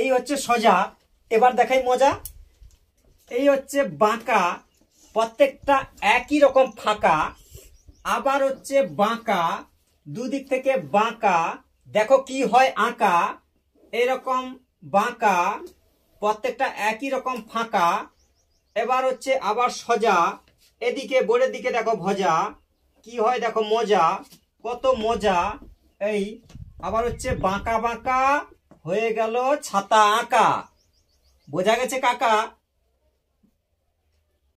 এই হচ্ছে সোজা এবার দেখাই মজা এই হচ্ছে বাঁকা প্রত্যেকটা একই রকম ফাঁকা আবার হচ্ছে বাঁকা দুদিক থেকে বাঁকা দেখো কি হয় আঁকা এরকম বাঁকা প্রত্যেকটা একই রকম ফাঁকা এবার হচ্ছে আবার সজা এদিকে বোর্ডের দিকে দেখো ভজা কি হয় দেখো মজা কত মজা এই আবার হচ্ছে বাঁকা বাঁকা হয়ে গেল ছাতা আঁকা বোঝা গেছে কাকা